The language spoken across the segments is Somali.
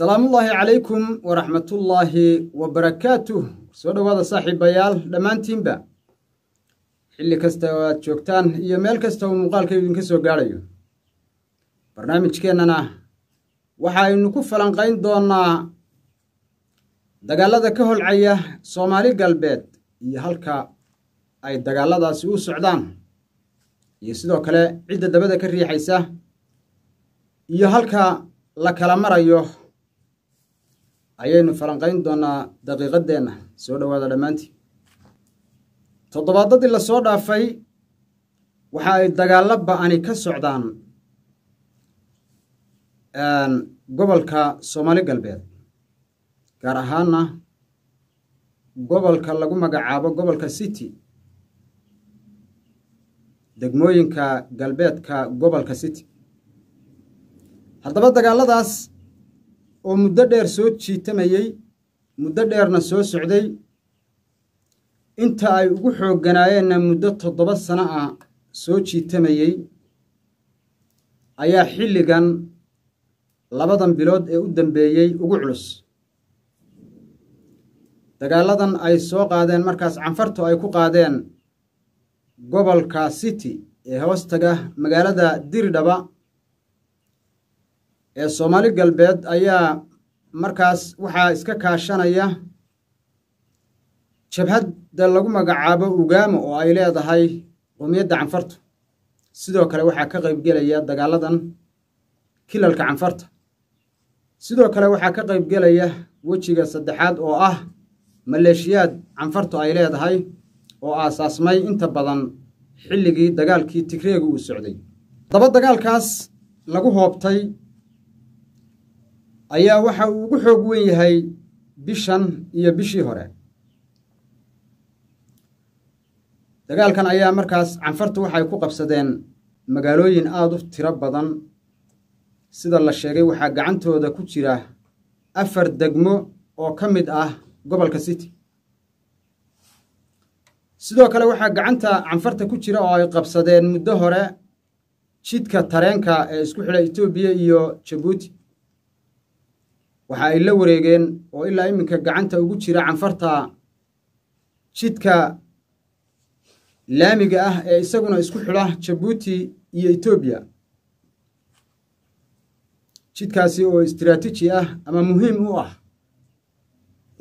salaamullaahi calaykum waraxmatullaahi wabarakaatuh soo dhowaada saaxiibayaal dhammaantiinba xilli kasta oo aad joogtaan iyo meel kasta oo muuqaalka idinka soo gaadhayo barnaamijkeennana waxaaynu ku falanqayn doonaa dagaalada ka holcaya soomaali galbeed iyo halka ay dagaalladaasi u socdaan iyo sidoo kale cidda dabada ka riixaysa iyo halka la kala marayo ayaynu falanqayn doonaa daqiiqadeenna soo dhowaada dhammaantii toddobaadadii lasoo dhaafay waxa ay dagaallo ba'ani ka socdaan gobolka soomaali galbeed gaar ahaana gobolka lagu magacaabo gobolka city degmooyinka galbeedka gobolka city haddaba dagaaladaas oo muddo dheer soo jiitamayey muddo dheerna soo socday inta ay ugu xoogganaayeenna muddo toddoba sano ah soo jiitamayey ayaa xilligan labadan bilood ee u dambeeyey ugu culus dagaaladan ay soo qaadeen markaas canfartu ay ku qaadeen gobolka city ee hoos taga magaalada diridhaba ee soomaali galbeed ayaa markaas waxaa iska kaashanaya jabhadda lagu magacaabo ugaama oo ay leedahay qoomiyadda canfarta sidoo kale waxaa ka qayb gelaya dagaaladan kilalka canfarta sidoo kale waxaa ka qayb gelaya wejiga saddexaad oo ah maleeshiyaad canfartu ay leedahay oo aasaasmay inta badan xilligii dagaalkii tigreega uu socday haddaba dagaalkaas lagu hoobtay ayaa waxa uu ugu xoog wen yahay bishan iyo bishii hore dagaalkan ayaa markaas canfartu waxay ku qabsadeen magaalooyin aada u tiro badan sida la sheegay waxaa gacantooda ku jira afar degmo oo ka mid ah gobolka city sidoo kale waxaa gacanta canfarta ku jira oo ay qabsadeen muddo hore jidka tareenka ee isku xidha etoobiya iyo jabuuti waxa ay la wareegeen oo ilaa iminka gacanta ugu jira canfarta jidka laamiga ah ee isaguna isku xidha jabuuti iyo etoobiya jidkaasi oo istiraatiiji ah ama muhiim u ah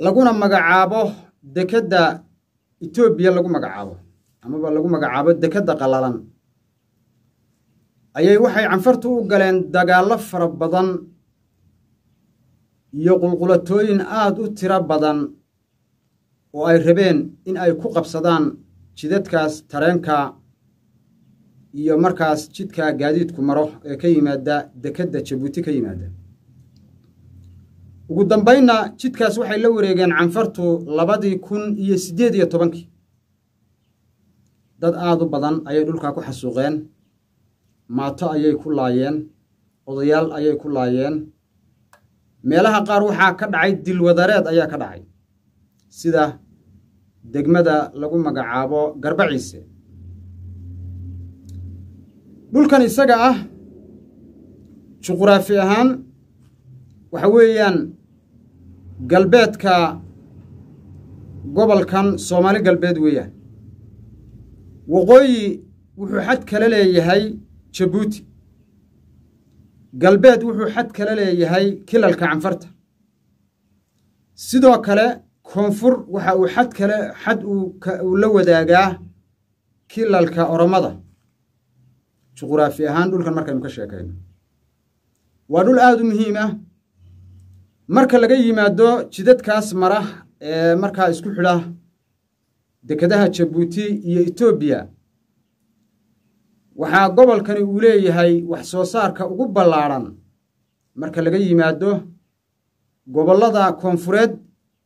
laguna magacaabo dekedda etoobiya lagu magacaabo amaba lagu magacaabo dekedda qalalan ayay waxay canfartu u galeen dagaalo fara badan iyo qulqulatooyin aad u tiro badan oo ay rabeen in ay ku qabsadaan jidadkaas tareenka iyo markaas jidka gaadiidku maro ee ka yimaada dekedda jabuuti ka yimaada ugu dambaynna jidkaas waxay la wareegeen canfartu labadii kun iyo siddeed iyo tobankii dad aad u badan ayay dhulkaa ku xasuuqeen maato ayay ku laayeen odayaal ayay ku laayeen meelaha qaar waxaa ka dhacay dilwadareed ayaa ka dhacay sida degmada lagu magacaabo garbaciise dhulkan isaga ah juquraafi ahaan waxa weeyaan galbeedka gobolkan soomaali galbeed weeyaan waqooyi wuxuu xad kale leeyahay jabuuti galbeed wuxuu xad kale leeyahay kilalka canfarta sidoo kale koonfur waxa uu xad kale xad uu la wadaagaa kilalka oromada juquraafi ahaan dhulkan markaynu ka sheekayno waa dhul aada u muhiim ah marka laga yimaado jidadkaas mara ee markaa isku xidha dekedaha jabuuti iyo etoobiya waxaa gobolkani uu leeyahay wax soo saarka ugu ballaadhan marka laga yimaado gobollada koonfureed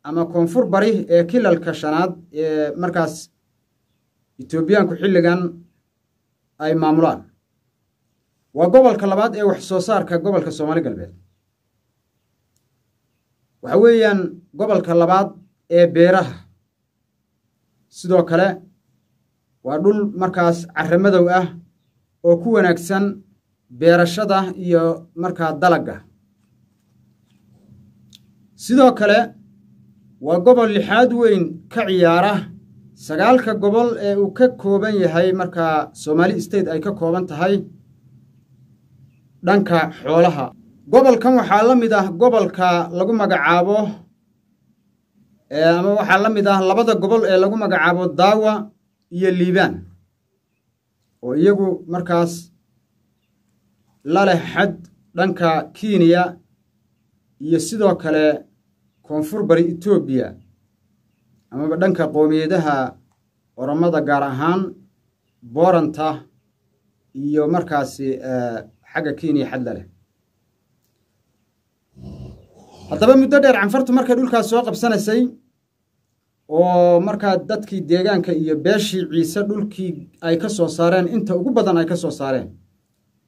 ama koonfur bari ee kilalka shanaad ee markaas etoobiyaanku xilligan ay maamulaan waa gobolka labaad ee wax soo saarka gobolka soomaali galbeed waxa weeyaan gobolka labaad ee beeraha sidoo kale waa dhul markaas carramadow ah oo ku wanaagsan beerashada iyo markaa dalagga sidoo kale waa gobol lixaad weyn ka ciyaara sagaalka gobol ee uu ka kooban yahay markaa somali state ay ka kooban tahay dhanka xoolaha gobolkan waxaa la mid ah gobolka lagu magacaabo eh, ama waxaa la mid ah labada gobol ee lagu magacaabo daawa iyo liibaan oo iyagu markaas la leh xad dhanka kenya iyo sidoo kale koonfur bari etoobiya amaba dhanka qowmiyadaha oromada gaar ahaan booranta iyo markaasi eh, xagga kenya xad la leh haddaba muddo dheer canfartu markay dhulkaas soo qabsanaysay oo markaa dadkii deegaanka iyo beeshii ciise dhulkii ay ka soo saareen inta ugu badan ay ka soo saareen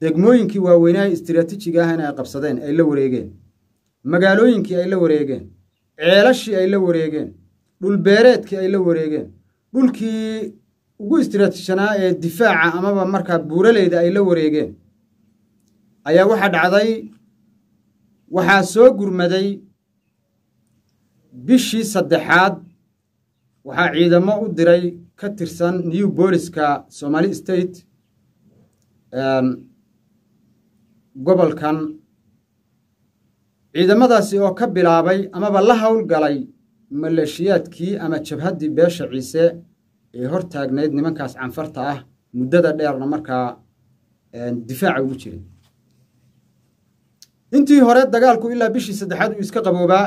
degmooyinkii waaweynaha istiraatiijiga ahna ay qabsadeen ay la wareegeen magaalooyinkii ay la wareegeen ceelashii ay la wareegeen dhulbeereedkii ay la wareegeen dhulkii ugu istiraatiijsanaa ee difaaca amaba markaa buuraleyda ay la wareegeen ayaa waxaa dhacday waxaa soo gurmaday bishii saddexaad waxaa ciidamo u diray ka tirsan new booliska somali state ehm, gobolkan ciidamadaasi oo ka bilaabay amaba la howlgalay maleeshiyaadkii ama jabhaddii beesha ciise ee hor taagnayd nimankaas canfarta ah muddada dheerna markaa ehm, difaaca ugu jiray intii hore dagaalku ilaa bishii saddexaad uu iska qaboobaa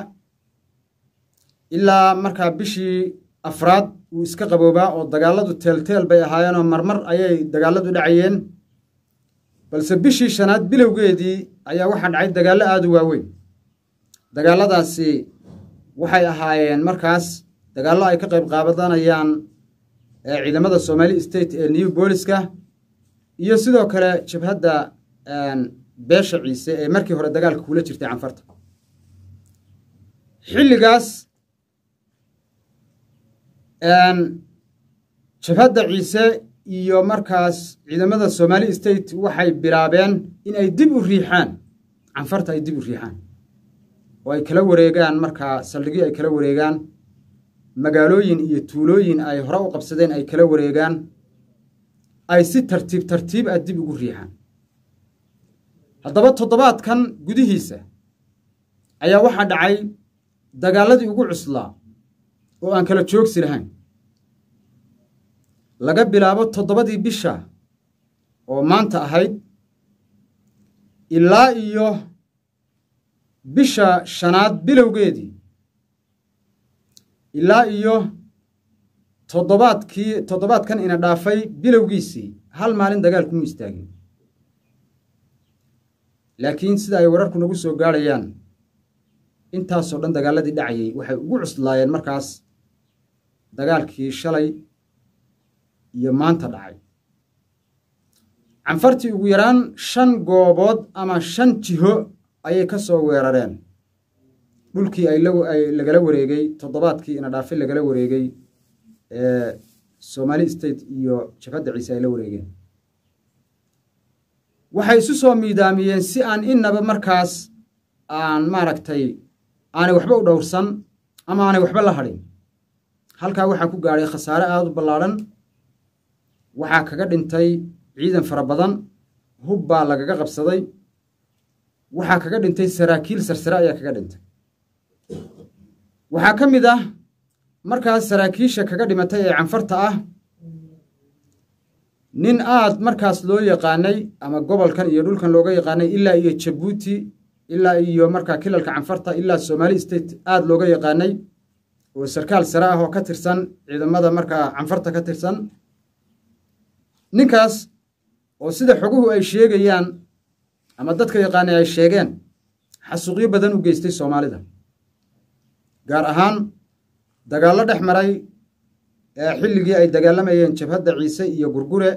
ilaa markaa bishii afraad wuu iska qaboobaa oo dagaaladu teelteel bay ahaayeen oo marmar ayay dagaaladu dhacayeen balse bishii shanaad bilowgeedii ayaa waxaa dhacay dagaallo aada u waaweyn dagaalladaasi waxay ahaayeen markaas dagaallo ay ka qayb qaabadanayaan eh, ciidamada somali state ee new booliska iyo sidoo kale jabhadda eh, beesha ciise ee markii hore dagaalka kula jirtay canfarta xilligaas jabhadda ciise iyo markaas ciidamada somali state waxay bilaabeen inay dib u riixaan canfarta ay dib u riixaan oo ay kala wareegaan markaa saldhigii ay kala wareegaan magaalooyin iyo tuulooyin ay hore u qabsadeen ay kala wareegaan ay si tartiib tartiib ah dib ugu riixaan haddaba toddobaadkan gudihiisa ayaa waxaa dhacay dagaaladii ugu cuslaa oo aan kala joogsi lahayn laga bilaabo toddobadii bisha oo maanta ahayd ilaa iyo bisha shanaad bilowgeedii ilaa iyo toddobaadkii toddobaadkan ina dhaafay bilowgiisii hal maalin dagaal kuma istaagin laakiin sida ay wararku nagu soo gaadhayaan intaasoo dhan dagaaladii dhacayay waxay ugu cuslaayeen markaas dagaalkii shalay iyo maanta dhacay canfartii ugu yaraan shan goobood ama shan jiho ayay ka soo weerareen dhulkii ay lagala wareegay toddobaadkii inadhaafi lagala wareegay ee somali state iyo jabhadda ciise ay la wareegeen waxay isu soo miidaamiyeen si aan inaba markaas aan maaragtay aanay waxba u dhowrsan ama aanay waxba la hadhin halkaa waxaa ku gaadhay khasaare aada u ballaadhan waxaa kaga dhintay ciidan fara badan hub baa lagaga qabsaday waxaa kaga dhintay saraakiil sarsare ayaa kaga dhintay waxaa ka mid ah markaas saraakiisha kaga dhimatay ee canfarta ah nin aad markaas loo yaqaanay ama gobolkan iyo dhulkan looga yaqaanay ilaa iyo jabuuti ilaa iyo markaa kilalka canfarta ilaa somali state aada looga yaqaanay oo sarkaal sare ah oo ka tirsan ciidamada markaa canfarta ka tirsan ninkaas oo sida xoguhu ay sheegayaan ama dadka yaqaanay ay sheegeen xasuuqyo badan u geystay soomaalida gaar ahaan dagaallo dhex maray ee xilligii ay dagaalamayeen jabhadda ciise iyo gurgure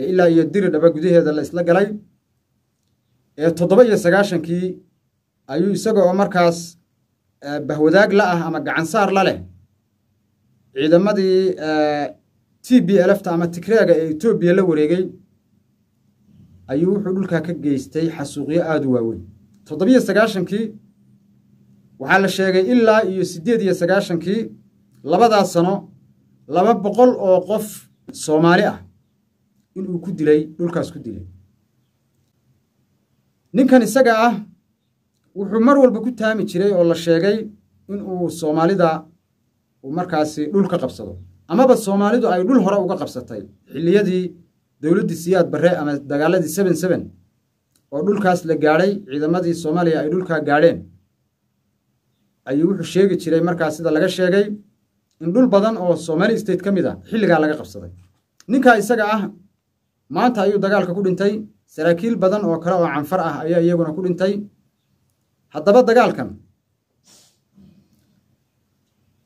ee ilaa iyo diri dhaba gudaheeda la isla galay ee toddoba iyo sagaashankii ayuu isaga oo markaas bahwadaag la ah ama gacansaar la leh ciidamadii e, t b elfta ama tigreega ee etoobiya la wareegay ayuu wuxuu dhulkaa ka geystay xasuuqyo aada u waaweyn toddobiyo sagaashankii waxaa la sheegay ilaa iyo siddeed iyo sagaashankii labadaa sano laba boqol oo qof soomaali ah inuu ku dilay dhulkaas ku dilay ninkan isaga ah wuxuu mar walba ku taami jiray oo la sheegay inuu soomaalida uu markaasi dhul ka qabsado amaba soomaalidu ay dhul hore uga qabsatay xilliyadii dowladdii siyaad barre ama dagaaladii seben seben oo dhulkaas la gaadhay ciidamadii soomaaliya ay dhulkaa gaadheen ayuu wuxuu sheegi jiray markaas sida laga sheegay in dhul badan oo somali state ka mid ah xilligaa laga qabsaday ninkaa isaga ah maanta ayuu dagaalka ku dhintay saraakiil badan oo kale oo canfar ah ayaa iyaguna ku dhintay haddaba dagaalkan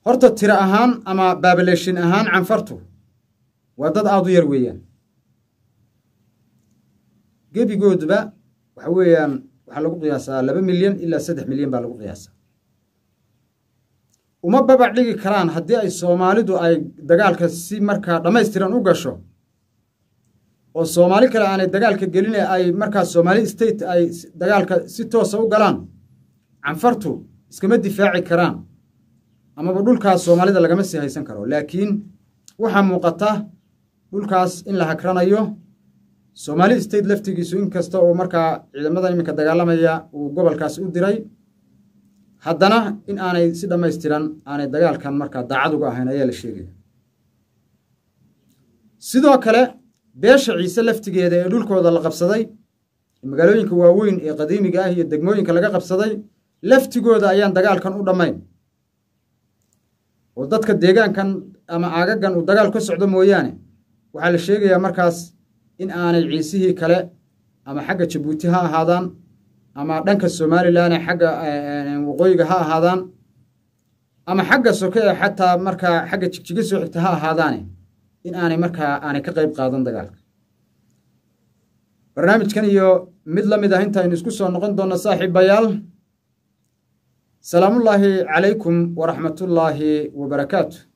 horta tiro ahaan ama baabaleeshin ahaan canfartu waa dad aada u yar weeyaan gebigooduba waxa weeyaan waxaa lagu qiyaasaa laba milyan ilaa saddex milyan baa lagu qiyaasaa uma babac dhigi karaan haddii ay soomaalidu ay dagaalka si markaa dhammaystiran u gasho oo soomaali kale aanay dagaalka gelin ee ay markaa soomaali state ay dagaalka si toosa u galaan canfartu iskama difaaci karaan amaba dhulkaas soomaalida lagama sii haysan karo laakiin waxaa muuqata dhulkaas in la hagranayo soomaali state laftigiisu inkasta oo markaa ciidamada iminka dagaalamaya uu gobolkaas u diray haddana in aanay si dhammaystiran aanay dagaalkan markaa daacad uga ahayn ayaa la sheegaya sidoo kale beesha ciise laftigeeda ee dhulkooda la qabsaday magaalooyinka waaweyn ee qadiimiga ah iyo degmooyinka laga qabsaday laftigooda ayaan dagaalkan u dhammayn oo dadka deegaankan ama aagagan uu dagaal ka socdo mooyaane waxaa la sheegayaa markaas in aanay ciisihii kale ama xagga jabuuti ha ahaadaan ama dhanka somalilan xagga waqooyiga ha ahaadaan ama xagga sokee xataa markaa xagga jigjiga soo xigta ha ahaadaane in aanay markaa aanay ka qayb qaadan dagaalka barnaamijkan iyo mid la mid ah intaaynu isku soo noqon doono saaxiibayaal salaamullaahi calaykum waraxmatullaahi wabarakaatu